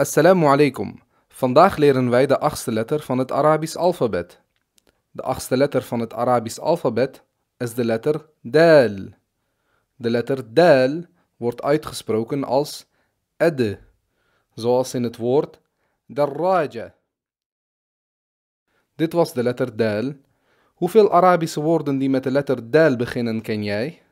Assalamu alaikum. Vandaag leren wij de achtste letter van het Arabisch alfabet. De achtste letter van het Arabisch alfabet is de letter Dal. De letter Dal wordt uitgesproken als Ed. zoals in het woord Darraja. Dit was de letter Dal. Hoeveel Arabische woorden die met de letter Dal beginnen ken jij?